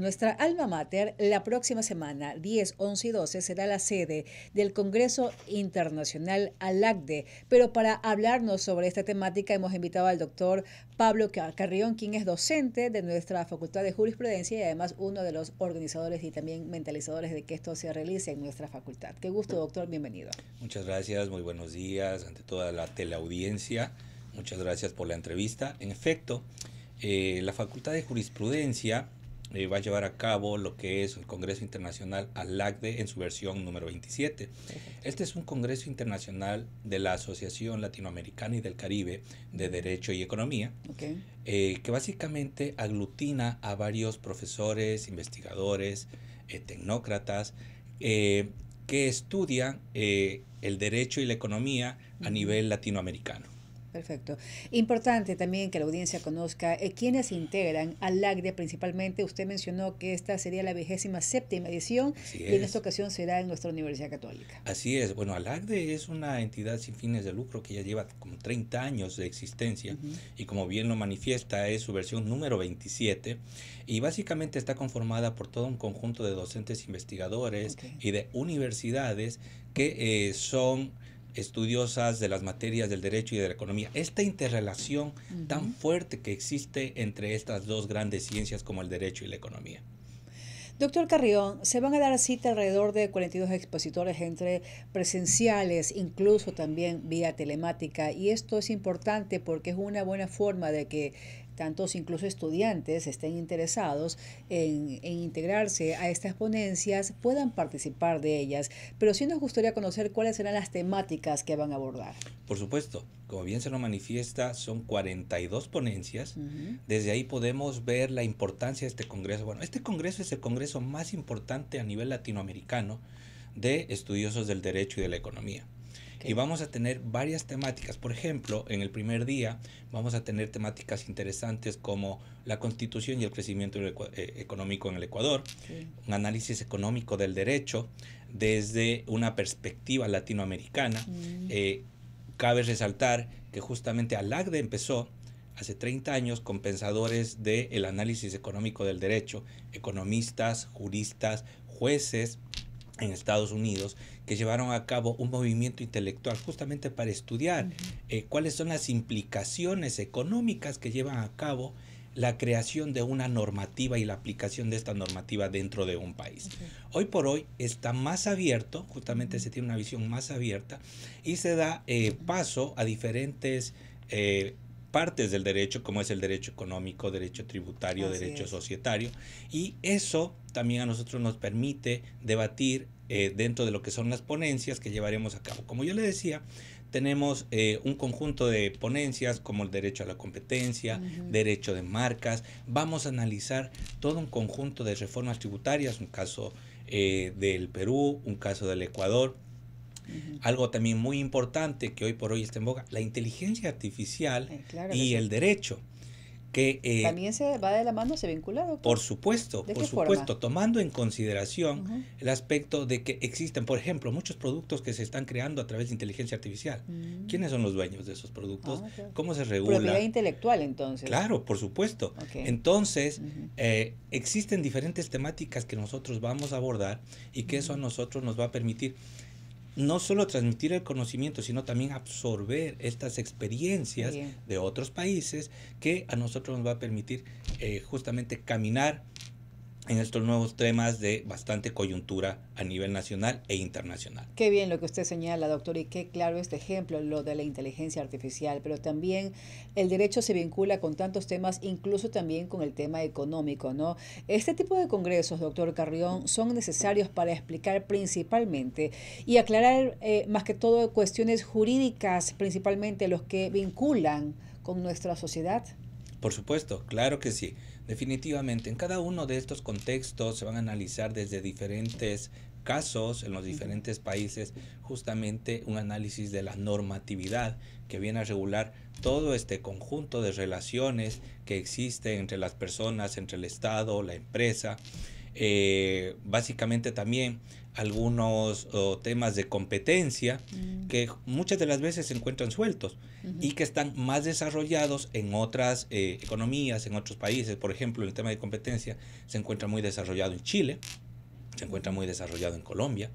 Nuestra alma mater la próxima semana, 10, 11 y 12, será la sede del Congreso Internacional ALACDE. Pero para hablarnos sobre esta temática hemos invitado al doctor Pablo Carrión, quien es docente de nuestra Facultad de Jurisprudencia y además uno de los organizadores y también mentalizadores de que esto se realice en nuestra facultad. Qué gusto, doctor, bienvenido. Muchas gracias, muy buenos días ante toda la teleaudiencia. Muchas gracias por la entrevista. En efecto, eh, la Facultad de Jurisprudencia eh, va a llevar a cabo lo que es el Congreso Internacional ALACDE en su versión número 27. Este es un Congreso Internacional de la Asociación Latinoamericana y del Caribe de Derecho y Economía, eh, que básicamente aglutina a varios profesores, investigadores, eh, tecnócratas, que estudian el derecho y la economía a nivel latinoamericano. Perfecto. Importante también que la audiencia conozca eh, quiénes integran al LACDE principalmente. Usted mencionó que esta sería la vigésima séptima edición y en esta ocasión será en nuestra Universidad Católica. Así es. Bueno, ALACDE es una entidad sin fines de lucro que ya lleva como 30 años de existencia y como bien lo manifiesta es su versión número 27 y básicamente está conformada por todo un conjunto de docentes investigadores y de universidades que eh, son estudiosas de las materias del derecho y de la economía, esta interrelación tan fuerte que existe entre estas dos grandes ciencias como el derecho y la economía. Doctor Carrión, se van a dar cita alrededor de 42 expositores entre presenciales, incluso también vía telemática, y esto es importante porque es una buena forma de que tantos incluso estudiantes estén interesados en, integrarse a estas ponencias puedan participar de ellas. Pero sí nos gustaría conocer cuáles serán las temáticas que van a abordar. Por supuesto, como bien se lo manifiesta, son 42 ponencias. Desde ahí podemos ver la importancia de este Congreso. Bueno, este Congreso es el Congreso más importante a nivel latinoamericano de estudiosos del derecho y de la economía. Y vamos a tener varias temáticas. Por ejemplo, en el primer día vamos a tener temáticas interesantes como la constitución y el crecimiento eh, económico en el Ecuador, un análisis económico del derecho desde una perspectiva latinoamericana. Mm. Eh, cabe resaltar que justamente ALACDE empezó hace 30 años con pensadores del análisis económico del derecho, economistas, juristas, jueces, en Estados Unidos que llevaron a cabo un movimiento intelectual justamente para estudiar eh, cuáles son las implicaciones económicas que llevan a cabo la creación de una normativa y la aplicación de esta normativa dentro de un país. Hoy por hoy está más abierto, justamente se tiene una visión más abierta y se da eh, paso a diferentes eh, partes del derecho, como es el derecho económico, derecho tributario, derecho societario, y eso también a nosotros nos permite debatir eh, dentro de lo que son las ponencias que llevaremos a cabo. Como yo le decía, tenemos eh, un conjunto de ponencias como el derecho a la competencia, derecho de marcas. Vamos a analizar todo un conjunto de reformas tributarias, un caso eh, del Perú, un caso del Ecuador, algo también muy importante que hoy por hoy está en boga, la inteligencia artificial eh, y el derecho. Que, eh, también se va de la mano, se vincula. Por supuesto, por supuesto, tomando en consideración el aspecto de que existen, por ejemplo, muchos productos que se están creando a través de inteligencia artificial. Mm. ¿Quiénes son los dueños de esos productos? Ah, ¿Cómo se regula? Propiedad intelectual, entonces. Claro, por supuesto. Entonces, eh, existen diferentes temáticas que nosotros vamos a abordar y que eso a nosotros nos va a permitir no solo transmitir el conocimiento, sino también absorber estas experiencias de otros países que a nosotros nos va a permitir eh, justamente caminar en estos nuevos temas de bastante coyuntura a nivel nacional e internacional. Qué bien lo que usted señala, doctor, y qué claro este ejemplo, lo de la inteligencia artificial, pero también el derecho se vincula con tantos temas, incluso también con el tema económico, ¿no? Este tipo de congresos, doctor Carrión, son necesarios para explicar principalmente y aclarar eh, más que todo cuestiones jurídicas, principalmente los que vinculan con nuestra sociedad. Por supuesto, claro que sí. Definitivamente, en cada uno de estos contextos se van a analizar desde diferentes casos en los diferentes países justamente un análisis de la normatividad que viene a regular todo este conjunto de relaciones que existe entre las personas, entre el Estado, la empresa. Eh, básicamente también algunos temas de competencia mm. que muchas de las veces se encuentran sueltos y que están más desarrollados en otras eh, economías, en otros países. Por ejemplo, el tema de competencia se encuentra muy desarrollado en Chile, se encuentra muy desarrollado en Colombia.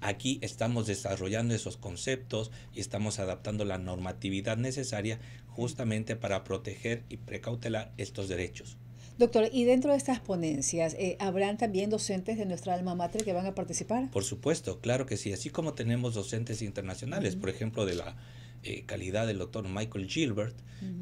Aquí estamos desarrollando esos conceptos y estamos adaptando la normatividad necesaria justamente para proteger y precautelar estos derechos. Doctor, ¿y dentro de estas ponencias eh, habrán también docentes de nuestra alma mater que van a participar? Por supuesto, claro que sí, así como tenemos docentes internacionales, por ejemplo, de la eh, calidad del doctor Michael Gilbert,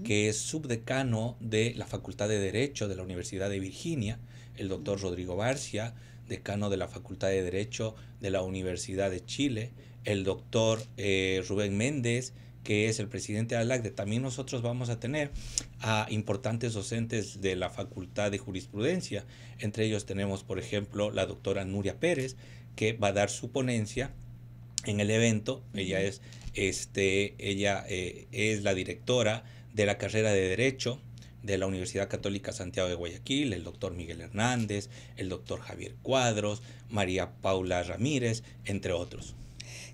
que es subdecano de la Facultad de Derecho de la Universidad de Virginia, el doctor Rodrigo Barcia, decano de la Facultad de Derecho de la Universidad de Chile, el doctor eh, Rubén Méndez, que es el presidente de También nosotros vamos a tener a importantes docentes de la Facultad de Jurisprudencia. Entre ellos tenemos, por ejemplo, la doctora Nuria Pérez, que va a dar su ponencia en el evento. Ella es, este, ella, eh, es la directora de la carrera de Derecho de la Universidad Católica Santiago de Guayaquil, el doctor Miguel Hernández, el doctor Javier Cuadros, María Paula Ramírez, entre otros.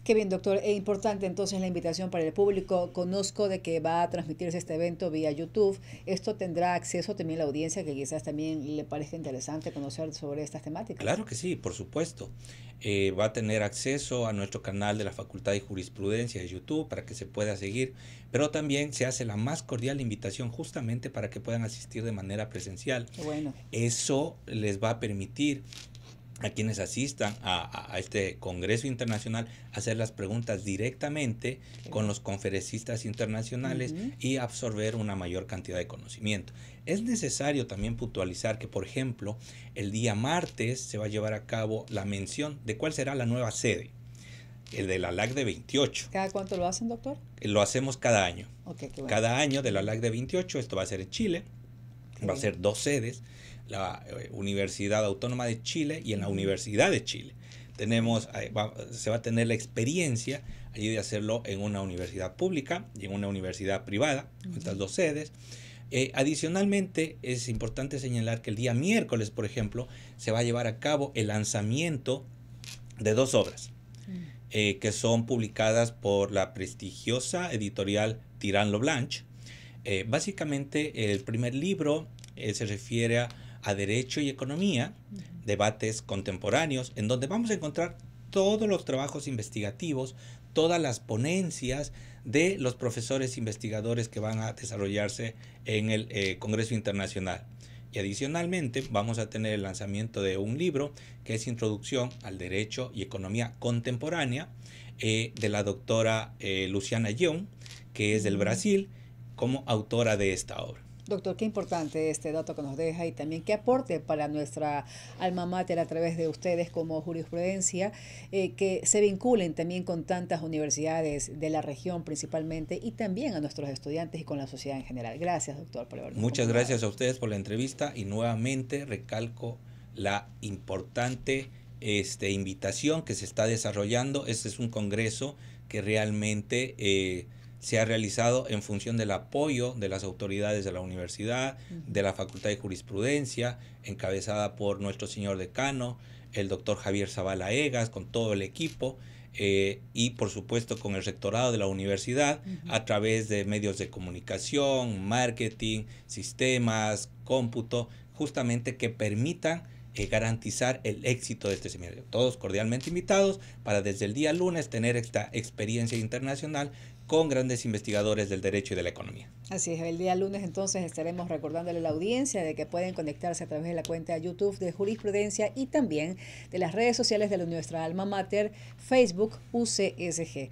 Qué bien, doctor. Es importante entonces la invitación para el público. Conozco de que va a transmitirse este evento vía YouTube. Esto tendrá acceso también a la audiencia que quizás también le parezca interesante conocer sobre estas temáticas. Claro que sí, por supuesto. Eh, va a tener acceso a nuestro canal de la Facultad de Jurisprudencia de YouTube para que se pueda seguir, pero también se hace la más cordial invitación justamente para que puedan asistir de manera presencial. Bueno. Eso les va a permitir a quienes asistan a, este Congreso Internacional hacer las preguntas directamente con los conferencistas internacionales y absorber una mayor cantidad de conocimiento. Es necesario también puntualizar que, por ejemplo, el día martes se va a llevar a cabo la mención de cuál será la nueva sede el de la LAC de 28. ¿Cada cuánto lo hacen, doctor? Eh, lo hacemos cada año. Cada año de la LAC de 28, esto va a ser en Chile, va a ser dos sedes la eh, Universidad Autónoma de Chile y en la Universidad de Chile. Tenemos, eh, se va a tener la experiencia allí de hacerlo en una universidad pública y en una universidad privada, uh estas dos sedes. Eh, adicionalmente, es importante señalar que el día miércoles, por ejemplo, se va a llevar a cabo el lanzamiento de dos obras mm. que son publicadas por la prestigiosa editorial Tirán Blanche. básicamente, el primer libro se refiere a a Derecho y Economía, debates contemporáneos, en donde vamos a encontrar todos los trabajos investigativos, todas las ponencias de los profesores investigadores que van a desarrollarse en el eh, Congreso Internacional. Y adicionalmente vamos a tener el lanzamiento de un libro que es Introducción al Derecho y Economía Contemporánea eh, de la doctora eh, Luciana Young, que es del Brasil, como autora de esta obra. Doctor, qué importante este dato que nos deja y también qué aporte para nuestra alma mater a través de ustedes como jurisprudencia, eh, que se vinculen también con tantas universidades de la región principalmente y también a nuestros estudiantes y con la sociedad en general. Gracias, doctor, por Muchas gracias a ustedes por la entrevista y nuevamente recalco la importante este, invitación que se está desarrollando. Este es un congreso que realmente... Eh, se ha realizado en función del apoyo de las autoridades de la universidad, de la Facultad de Jurisprudencia, encabezada por nuestro señor decano, el doctor Javier Zavala Egas, con todo el equipo. Eh, y por supuesto con el rectorado de la universidad a través de medios de comunicación, marketing, sistemas, cómputo, justamente que permitan que eh, garantizar el éxito de este seminario. Todos cordialmente invitados para desde el día lunes tener esta experiencia internacional con grandes investigadores del derecho y de la economía. Así es, el día lunes entonces estaremos recordándole a la audiencia de que pueden conectarse a través de la cuenta de YouTube de Jurisprudencia y también de las redes sociales de la nuestra alma mater, Facebook UCSG.